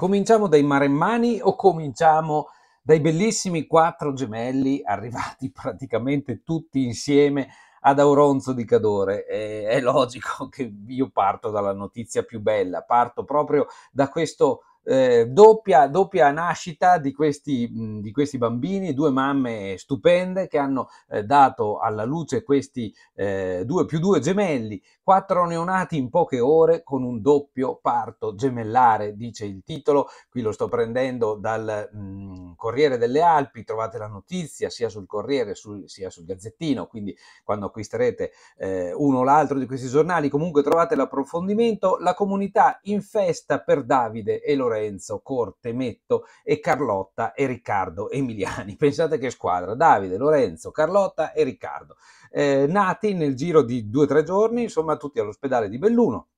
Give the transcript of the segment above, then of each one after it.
Cominciamo dai maremmani o cominciamo dai bellissimi quattro gemelli arrivati praticamente tutti insieme ad Auronzo di Cadore? E è logico che io parto dalla notizia più bella, parto proprio da questa eh, doppia, doppia, nascita di questi, mh, mm, di questi, bambini, due mamme stupende che hanno eh, dato alla luce questi eh, due più due gemelli Quattro neonati in poche ore con un doppio parto gemellare, dice il titolo. Qui lo sto prendendo dal mh, mm, Corriere delle Alpi, trovate la notizia sia sul Corriere sul, sia sul Gazzettino, quindi quando acquisterete eh, uno o l'altro di questi giornali, comunque trovate l'approfondimento. La comunità in festa per Davide e Lorenzo Cortemetto e Carlotta e Riccardo Emiliani. Pensate che squadra, Davide, Lorenzo, Carlotta e Riccardo. Eh, nati nel giro di due o tre giorni, insomma tutti all'ospedale di Belluno.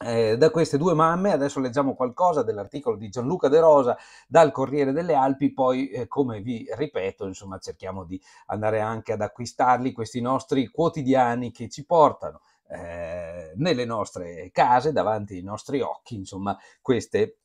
Eh, da queste due mamme, adesso leggiamo qualcosa dell'articolo di Gianluca De Rosa dal Corriere delle Alpi, poi eh, come vi ripeto, insomma, cerchiamo di andare anche ad acquistarli questi nostri quotidiani che ci portano eh, nelle nostre case, davanti ai nostri occhi, insomma, queste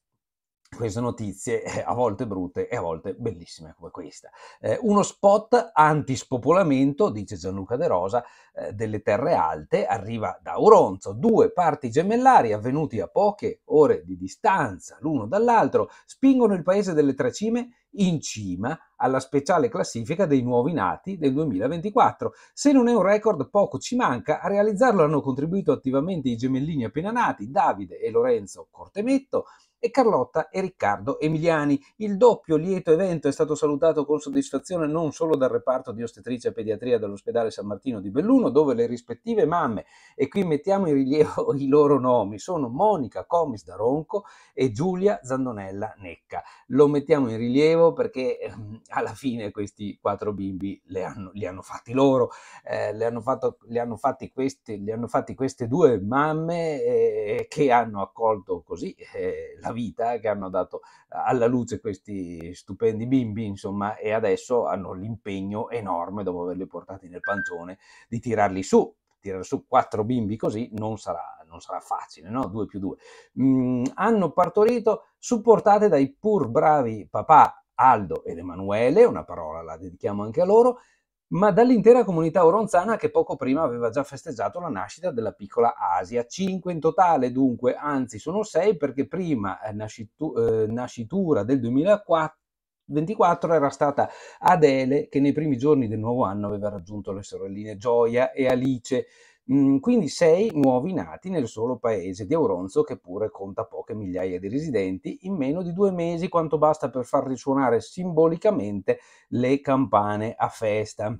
queste notizie eh, a volte brutte e a volte bellissime come questa. Eh, uno spot antispopolamento, dice Gianluca De Rosa, eh, delle terre alte arriva da Oronzo. Due parti gemellari avvenuti a poche ore di distanza l'uno dall'altro spingono il paese delle tre cime in cima alla speciale classifica dei nuovi nati del 2024. Se non è un record, poco ci manca. A realizzarlo hanno contribuito attivamente i gemellini appena nati, Davide e Lorenzo Cortemetto, e Carlotta e Riccardo Emiliani. Il doppio lieto evento è stato salutato con soddisfazione non solo dal reparto di ostetricia e pediatria dell'ospedale San Martino di Belluno, dove le rispettive mamme, e qui mettiamo in rilievo i loro nomi, sono Monica Comis da Ronco e Giulia Zandonella Necca. Lo mettiamo in rilievo perché ehm, alla fine questi quattro bimbi le hanno, li hanno fatti loro, eh, li, hanno fatto, li, hanno fatti questi, li hanno fatti queste due mamme eh, che hanno accolto così eh, la vita eh, che hanno dato eh, alla luce questi stupendi bimbi, insomma, e adesso hanno l'impegno enorme, dopo averli portati nel pancione, di tirarli su. Tirare su quattro bimbi così non sarà, non sarà facile, no? Due più due. Mm, hanno partorito supportate dai pur bravi papà Aldo ed Emanuele, una parola la dedichiamo anche a loro, ma dall'intera comunità oronzana che poco prima aveva già festeggiato la nascita della piccola Asia. Cinque in totale dunque, anzi sono sei perché prima eh, nascitu- eh, nascitura del 2004 24 era stata Adele che nei primi giorni del nuovo anno aveva raggiunto le sorelline Gioia e Alice Mm, quindi sei nuovi nati nel solo paese di Auronzo, che pure conta poche migliaia di residenti, in meno di due mesi quanto basta per far risuonare simbolicamente le campane a festa.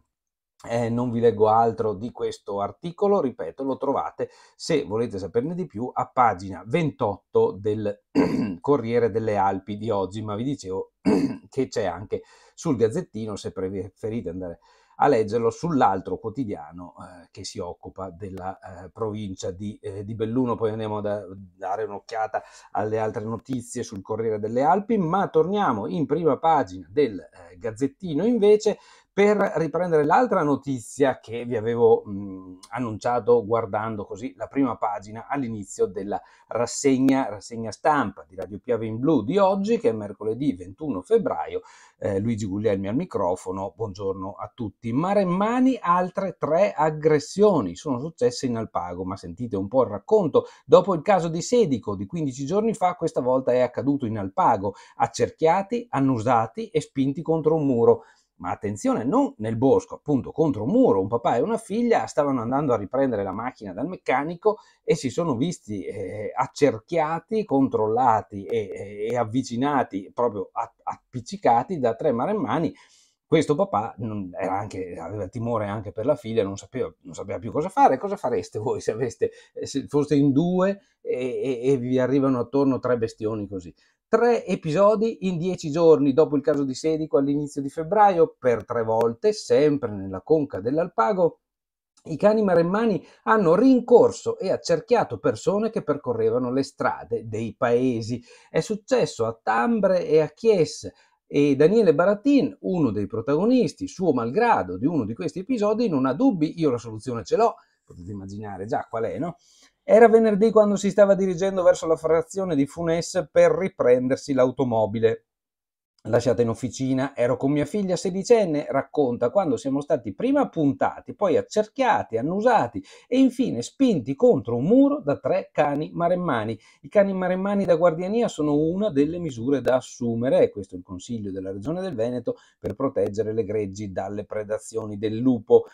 Eh, non vi leggo altro di questo articolo, ripeto, lo trovate se volete saperne di più a pagina 28 del Corriere delle Alpi di oggi, ma vi dicevo che c'è anche sul Gazzettino se preferite andare a a leggerlo sull'altro quotidiano eh, che si occupa della eh, provincia di, eh, di, Belluno. Poi andiamo a dare un'occhiata alle altre notizie sul Corriere delle Alpi, ma torniamo in prima pagina del eh, Gazzettino invece per riprendere l'altra notizia che vi avevo mh, annunciato guardando così la prima pagina all'inizio della rassegna, rassegna, stampa di Radio Piave in Blu di oggi, che è mercoledì 21 febbraio. Eh, Luigi Guglielmi al microfono, buongiorno a tutti. Mare mani, altre tre aggressioni sono successe in Alpago, ma sentite un po' il racconto. Dopo il caso di Sedico di 15 giorni fa, questa volta è accaduto in Alpago, accerchiati, annusati e spinti contro un muro ma attenzione, non nel bosco, appunto contro un muro, un papà e una figlia stavano andando a riprendere la macchina dal meccanico e si sono visti eh, accerchiati, controllati e, eh, e avvicinati, proprio appiccicati da tre maremmani questo papà anche, aveva timore anche per la figlia, non sapeva, non sapeva, più cosa fare. Cosa fareste voi se, aveste, eh, se foste in due e, e, e, vi arrivano attorno tre bestioni così? tre episodi in dieci giorni dopo il caso di Sedico all'inizio di febbraio, per tre volte, sempre nella conca dell'Alpago, i cani maremmani hanno rincorso e accerchiato persone che percorrevano le strade dei paesi. È successo a Tambre e a Chies e Daniele Baratin, uno dei protagonisti, suo malgrado di uno di questi episodi, non ha dubbi, io la soluzione ce l'ho, potete immaginare già qual è, no? Era venerdì quando si stava dirigendo verso la frazione di Funes per riprendersi l'automobile. Lasciata in officina, ero con mia figlia sedicenne, racconta quando siamo stati prima puntati, poi accerchiati, annusati e infine spinti contro un muro da tre cani maremmani. I cani maremmani da guardiania sono una delle misure da assumere, e questo è il consiglio della regione del Veneto, per proteggere le greggi dalle predazioni del lupo.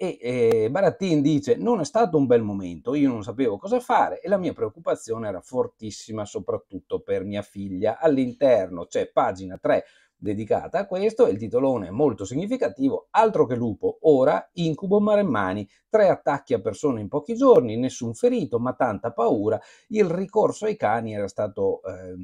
E eh, Barattin dice: Non è stato un bel momento, io non sapevo cosa fare e la mia preoccupazione era fortissima, soprattutto per mia figlia. All'interno c'è pagina 3 dedicata a questo. e Il titolone è molto significativo, altro che lupo, ora incubo Maremmani, tre attacchi a persone in pochi giorni, nessun ferito, ma tanta paura. Il ricorso ai cani era stato eh,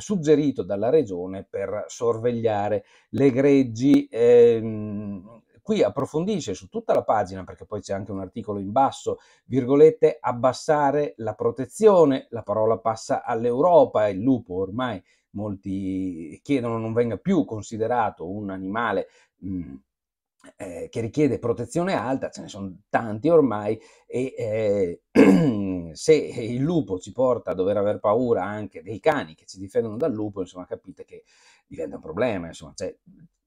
suggerito dalla regione per sorvegliare le greggi. Eh, qui approfondisce su tutta la pagina, perché poi c'è anche un articolo in basso, virgolette, abbassare la protezione, la parola passa all'Europa, il lupo ormai molti chiedono non venga più considerato un animale mh, mm, eh, che richiede protezione alta, ce ne sono tanti ormai e eh, se il lupo ci porta a dover aver paura anche dei cani che ci difendono dal lupo, insomma capite che diventa un problema, insomma, cioè,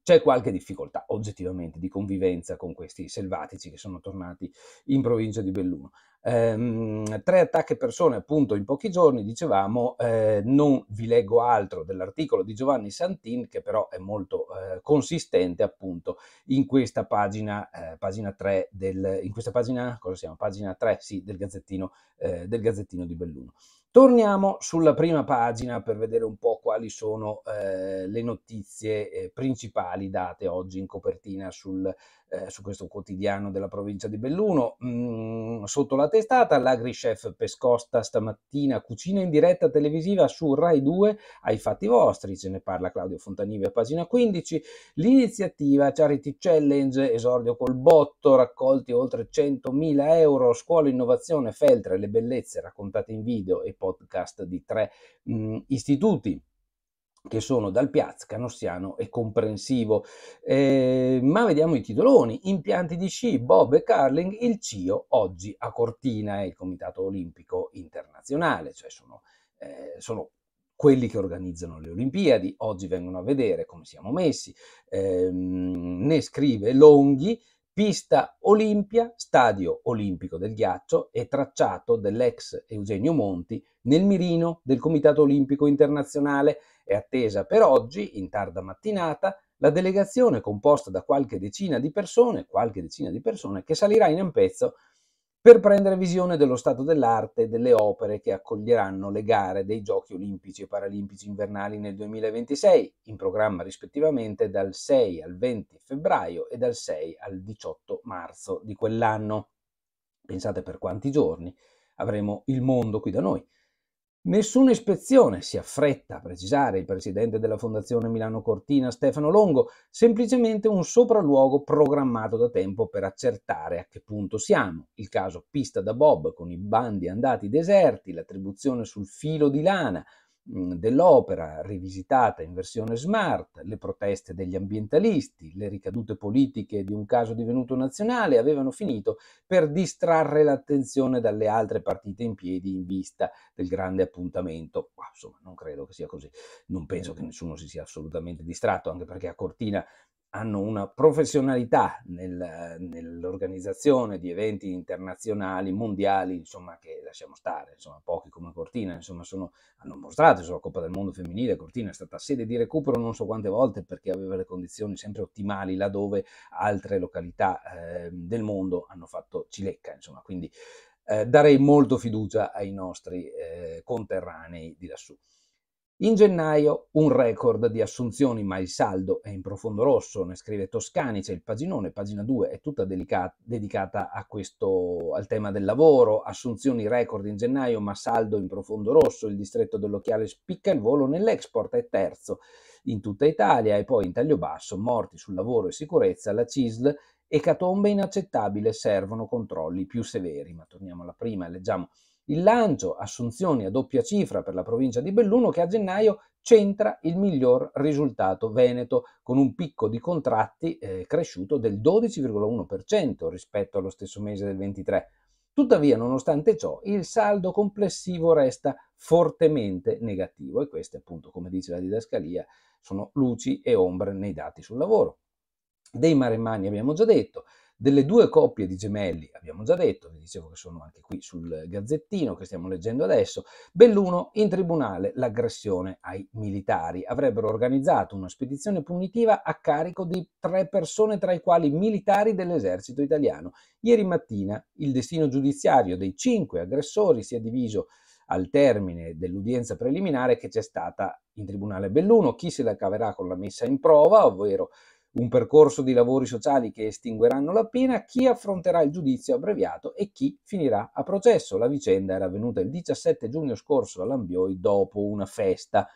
c'è qualche difficoltà oggettivamente di convivenza con questi selvatici che sono tornati in provincia di Belluno. Ehm, tre attacchi persone appunto in pochi giorni, dicevamo, eh, non vi leggo altro dell'articolo di Giovanni Santin che però è molto eh, consistente appunto in questa pagina, eh, pagina 3 del, in questa pagina, cosa siamo? Pagina 3, sì, del Gazzettino, eh, del Gazzettino di Belluno. Torniamo sulla prima pagina per vedere un po' quali sono eh, le notizie eh, principali date oggi in copertina sul eh, su questo quotidiano della provincia di Belluno. Mm, sotto la testata, l'agrichef Pescosta stamattina cucina in diretta televisiva su Rai 2 ai fatti vostri, ce ne parla Claudio Fontanive a pagina 15. L'iniziativa Charity Challenge, esordio col botto, raccolti oltre 100.000 euro, scuola innovazione, feltre, le bellezze raccontate in video e podcast di tre mm, istituti che sono dal Piazza, Canossiano e comprensivo. Eh, ma vediamo i titoloni. Impianti di sci, Bob e Carling, il CIO oggi a Cortina, è il Comitato Olimpico Internazionale, cioè sono, eh, sono quelli che organizzano le Olimpiadi, oggi vengono a vedere come siamo messi. Eh, ne scrive Longhi, pista Olimpia, stadio olimpico del ghiaccio e tracciato dell'ex Eugenio Monti nel mirino del Comitato Olimpico Internazionale è attesa per oggi, in tarda mattinata, la delegazione composta da qualche decina di persone, qualche decina di persone, che salirà in Ampezzo per prendere visione dello stato dell'arte e delle opere che accoglieranno le gare dei Giochi olimpici e paralimpici invernali nel 2026, in programma rispettivamente dal 6 al 20 febbraio e dal 6 al 18 marzo di quell'anno. Pensate per quanti giorni avremo il mondo qui da noi. Nessuna ispezione, si affretta a precisare il presidente della Fondazione Milano Cortina Stefano Longo, semplicemente un sopralluogo programmato da tempo per accertare a che punto siamo. Il caso pista da Bob con i bandi andati deserti, l'attribuzione sul filo di lana, Mhmm, dell'opera rivisitata in versione smart, le proteste degli ambientalisti, le ricadute politiche di un caso divenuto nazionale avevano finito per distrarre l'attenzione dalle altre partite in piedi in vista del grande appuntamento. insomma, non credo che sia così, non penso che nessuno si sia assolutamente distratto, anche perché a Cortina hanno una professionalità nel, nell'organizzazione di eventi internazionali, mondiali, insomma, che lasciamo stare, insomma, pochi come Cortina, insomma, sono, hanno mostrato sulla Coppa del Mondo femminile, Cortina è stata sede di recupero non so quante volte perché aveva le condizioni sempre ottimali laddove altre località eh, del mondo hanno fatto cilecca, insomma, quindi eh, darei molto fiducia ai nostri eh, conterranei di lassù. In gennaio un record di assunzioni, ma il saldo è in profondo rosso, ne scrive Toscani, c'è il paginone, pagina 2 è tutta delica- dedicata questo, al tema del lavoro, assunzioni record in gennaio, ma saldo in profondo rosso, il distretto dell'Occhiale spicca il volo nell'export, è terzo in tutta Italia e poi in taglio basso, morti sul lavoro e sicurezza, la CISL, ecatombe inaccettabile, servono controlli più severi, ma torniamo alla prima e leggiamo il lancio assunzioni a doppia cifra per la provincia di Belluno che a gennaio centra il miglior risultato veneto con un picco di contratti eh, cresciuto del 12,1% rispetto allo stesso mese del 23. Tuttavia, nonostante ciò, il saldo complessivo resta fortemente negativo e queste, appunto, come dice la didascalia, sono luci e ombre nei dati sul lavoro. Dei maremmani abbiamo già detto, delle due coppie di gemelli, abbiamo già detto, vi dicevo che sono anche qui sul gazzettino che stiamo leggendo adesso, Belluno in tribunale l'aggressione ai militari. Avrebbero organizzato una spedizione punitiva a carico di tre persone, tra i quali militari dell'esercito italiano. Ieri mattina il destino giudiziario dei cinque aggressori si è diviso al termine dell'udienza preliminare che c'è stata in Tribunale Belluno. Chi se la caverà con la messa in prova, ovvero un percorso di lavori sociali che estingueranno la pena, chi affronterà il giudizio abbreviato e chi finirà a processo. La vicenda era avvenuta il 17 giugno scorso a Lambioi dopo una festa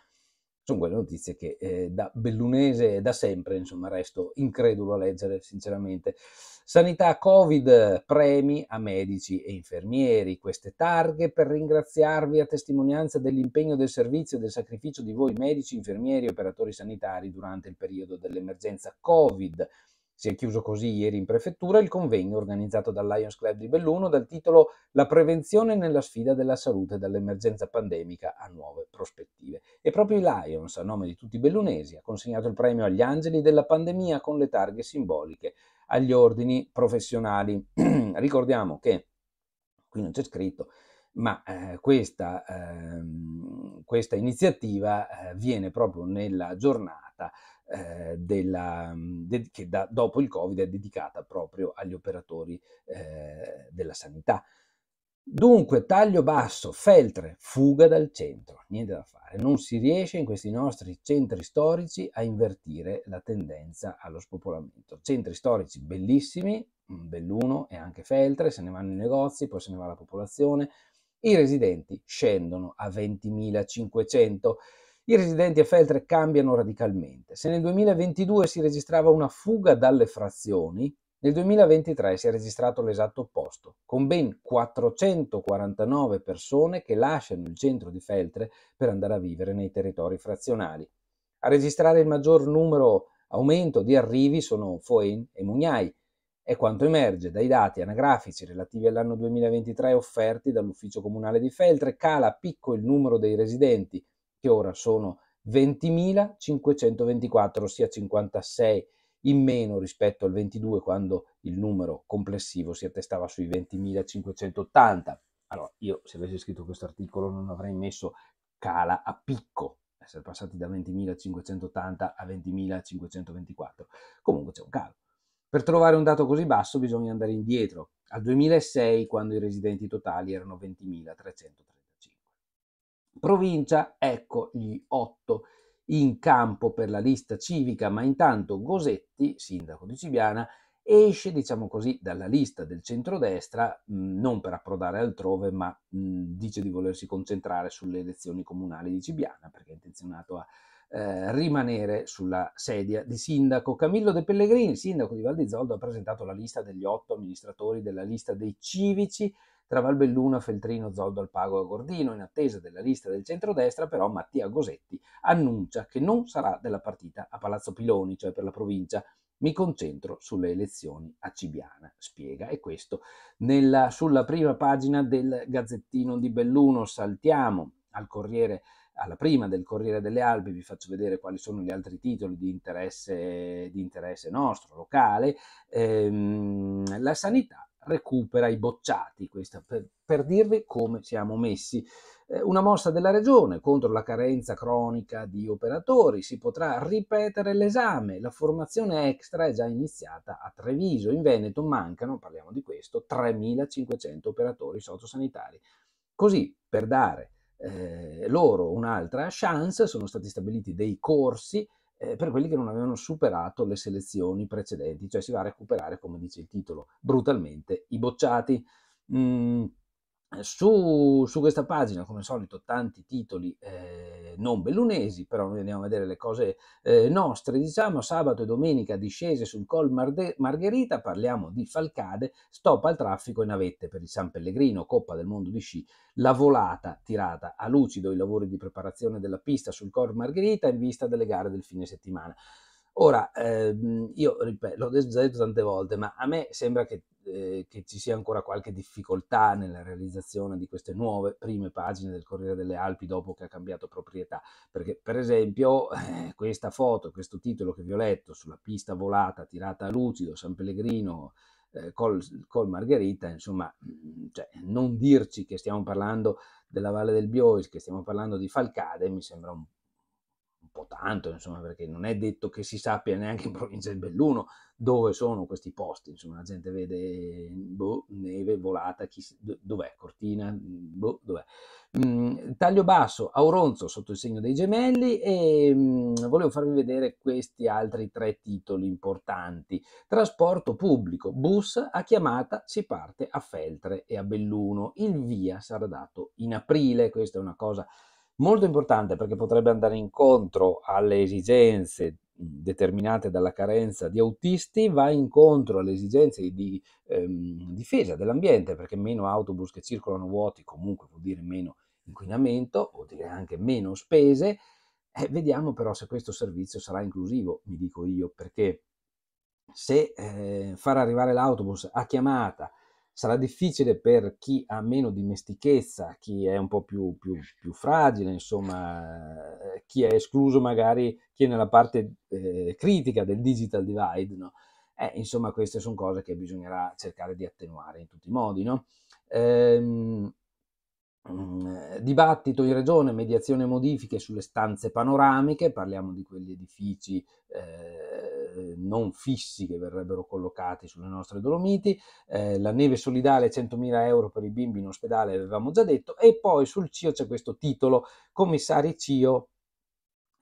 sono quelle notizie che eh, da bellunese da sempre, insomma, resto incredulo a leggere, sinceramente. Sanità Covid, premi a medici e infermieri, queste targhe per ringraziarvi a testimonianza dell'impegno del servizio e del sacrificio di voi medici, infermieri e operatori sanitari durante il periodo dell'emergenza Covid. Si è chiuso così ieri in prefettura il convegno organizzato dal Lions Club di Belluno dal titolo La prevenzione nella sfida della salute dall'emergenza pandemica a nuove prospettive. E proprio i Lions, a nome di tutti i bellunesi, ha consegnato il premio agli angeli della pandemia con le targhe simboliche agli ordini professionali. Ricordiamo che, qui non c'è scritto, ma eh, questa eh, questa iniziativa eh, viene proprio nella giornata eh, della, che da, dopo il Covid è dedicata proprio agli operatori eh, della sanità. Dunque, taglio basso, feltre, fuga dal centro, niente da fare. Non si riesce in questi nostri centri storici a invertire la tendenza allo spopolamento. Centri storici bellissimi, Belluno e anche Feltre, se ne vanno i negozi, poi se ne va la popolazione, i residenti scendono a 20.500. I residenti a Feltre cambiano radicalmente. Se nel 2022 si registrava una fuga dalle frazioni, nel 2023 si è registrato l'esatto opposto, con ben 449 persone che lasciano il centro di Feltre per andare a vivere nei territori frazionali. A registrare il maggior numero aumento di arrivi sono Foen e Mugnai, è quanto emerge dai dati anagrafici relativi all'anno 2023 offerti dall'Ufficio Comunale di Feltre, cala a picco il numero dei residenti, che ora sono 20.524, ossia 56 in meno rispetto al 22 quando il numero complessivo si attestava sui 20.580. Allora, io se avessi scritto questo articolo non avrei messo cala a picco, essere passati da 20.580 a 20.524. Comunque c'è un calo. Per trovare un dato così basso bisogna andare indietro, al 2006 quando i residenti totali erano 20.335. Provincia, ecco gli 8 in campo per la lista civica, ma intanto Gosetti, sindaco di Cibiana, esce, diciamo così, dalla lista del centrodestra, mh, non per approdare altrove, ma mh, dice di volersi concentrare sulle elezioni comunali di Cibiana, perché è intenzionato a eh, rimanere sulla sedia di sindaco. Camillo De Pellegrini, sindaco di Val di Zoldo, ha presentato la lista degli otto amministratori della lista dei civici tra Valbelluna, Feltrino, Zoldo, Alpago e Gordino. In attesa della lista del centrodestra, però, Mattia Gosetti annuncia che non sarà della partita a Palazzo Piloni, cioè per la provincia, mi concentro sulle elezioni a Cibiana, spiega, e questo nella, sulla prima pagina del Gazzettino di Belluno. Saltiamo al Corriere alla prima del Corriere delle Alpi vi faccio vedere quali sono gli altri titoli di interesse, di interesse nostro, locale. Ehm, la sanità recupera i bocciati, questa, per, per, dirvi come siamo messi. Eh, una mossa della Regione contro la carenza cronica di operatori, si potrà ripetere l'esame, la formazione extra è già iniziata a Treviso, in Veneto mancano, parliamo di questo, 3.500 operatori sociosanitari. Così, per dare eh, loro un'altra chance, sono stati stabiliti dei corsi eh, per quelli che non avevano superato le selezioni precedenti, cioè si va a recuperare, come dice il titolo, brutalmente i bocciati. Mm, su, su, questa pagina, come al solito, tanti titoli eh, non bellunesi, però noi andiamo a vedere le cose eh, nostre, diciamo sabato e domenica discese sul Col Margherita, parliamo di Falcade, stop al traffico e navette per il San Pellegrino, Coppa del Mondo di Sci, la volata tirata a lucido i lavori di preparazione della pista sul Col Margherita in vista delle gare del fine settimana. Ora, ehm, io ripeto, l'ho già detto tante volte, ma a me sembra che, eh, che, ci sia ancora qualche difficoltà nella realizzazione di queste nuove prime pagine del Corriere delle Alpi dopo che ha cambiato proprietà. Perché, per esempio, eh, questa foto, questo titolo che vi ho letto sulla pista volata tirata a lucido, San Pellegrino, eh, col, col, Margherita, insomma, mm, cioè, non dirci che stiamo parlando della Valle del Biois, che stiamo parlando di Falcade, mi sembra un po' tanto, insomma, perché non è detto che si sappia neanche in provincia di Belluno dove sono questi posti, insomma, la gente vede boh, neve volata, chi, dov'è Cortina, boh, dov'è. Mm, taglio basso, Auronzo sotto il segno dei gemelli e mm, volevo farvi vedere questi altri tre titoli importanti. Trasporto pubblico, bus a chiamata si parte a Feltre e a Belluno, il via sarà dato in aprile, questa è una cosa molto importante perché potrebbe andare incontro alle esigenze determinate dalla carenza di autisti, va incontro alle esigenze di ehm, difesa dell'ambiente, perché meno autobus che circolano vuoti comunque vuol dire meno inquinamento, vuol dire anche meno spese. Eh, vediamo però se questo servizio sarà inclusivo, mi dico io, perché se eh, far arrivare l'autobus a chiamata sarà difficile per chi ha meno dimestichezza, chi è un po' più, più, più fragile, insomma, eh, chi è escluso magari, chi è nella parte eh, critica del digital divide, no? eh, insomma, queste sono cose che bisognerà cercare di attenuare in tutti i modi, no? ehm, Mm, eh, dibattito in regione, mediazione e modifiche sulle stanze panoramiche, parliamo di quegli edifici eh, non fissi che verrebbero collocati sulle nostre Dolomiti, eh, la neve solidale 100.000 euro per i bimbi in ospedale, avevamo già detto, e poi sul CIO c'è questo titolo, commissari CIO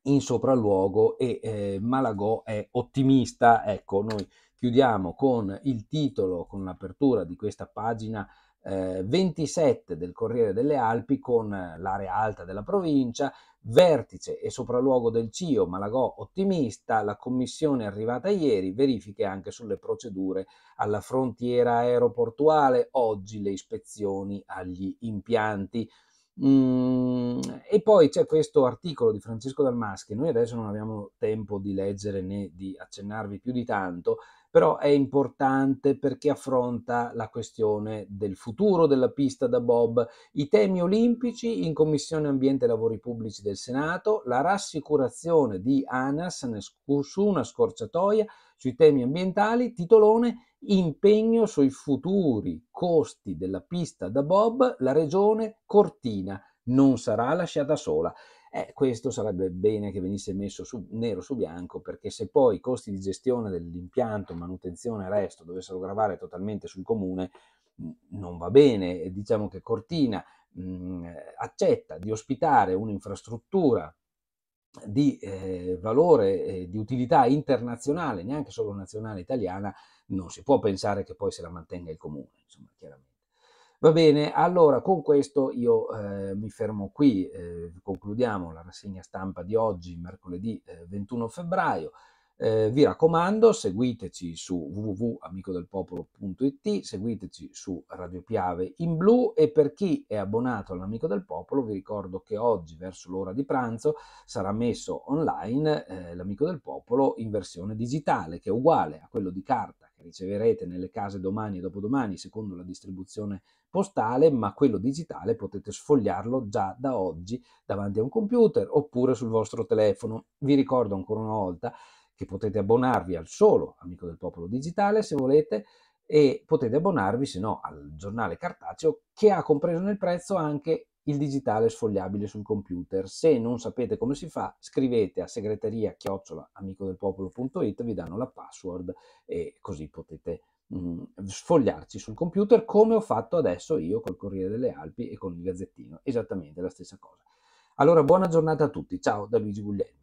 in sopralluogo e eh, Malagò è ottimista, ecco noi Chiudiamo con il titolo, con l'apertura di questa pagina eh, 27 del Corriere delle Alpi con l'area alta della provincia, vertice e sopralluogo del CIO Malagò ottimista, la commissione arrivata ieri, verifiche anche sulle procedure alla frontiera aeroportuale, oggi le ispezioni agli impianti. Mm, e poi c'è questo articolo di Francesco Dalmas che noi adesso non abbiamo tempo di leggere né di accennarvi più di tanto, però è importante perché affronta la questione del futuro della pista da bob, i temi olimpici in Commissione Ambiente e Lavori Pubblici del Senato, la rassicurazione di ANAS su una scorciatoia sui temi ambientali, titolone impegno sui futuri costi della pista da bob, la regione Cortina non sarà lasciata sola. Eh, questo sarebbe bene che venisse messo su, nero su bianco perché se poi i costi di gestione dell'impianto, manutenzione e resto dovessero gravare totalmente sul comune, mm, non va bene. Diciamo che Cortina mh, mm, accetta di ospitare un'infrastruttura di eh, valore, eh, di utilità internazionale, neanche solo nazionale italiana, non si può pensare che poi se la mantenga il comune, insomma, chiaramente. Va bene, allora con questo io eh, mi fermo qui, eh, concludiamo la rassegna stampa di oggi, mercoledì eh, 21 febbraio. Eh, vi raccomando, seguiteci su www.amicodelpopolo.it, seguiteci su Radio Piave in blu e per chi è abbonato all'Amico del Popolo vi ricordo che oggi verso l'ora di pranzo sarà messo online eh, l'Amico del Popolo in versione digitale che è uguale a quello di carta che riceverete nelle case domani e dopodomani secondo la distribuzione postale, ma quello digitale potete sfogliarlo già da oggi davanti a un computer oppure sul vostro telefono. Vi ricordo ancora una volta che potete abbonarvi al solo Amico del Popolo Digitale se volete e potete abbonarvi se no al giornale cartaceo che ha compreso nel prezzo anche il digitale sfogliabile sul computer. Se non sapete come si fa, scrivete a segreteria chiocciolaamicodelpopolo.it vi danno la password e così potete mm, sfogliarci sul computer come ho fatto adesso io col Corriere delle Alpi e con il Gazzettino, esattamente la stessa cosa. Allora buona giornata a tutti, ciao da Luigi Guglielmo.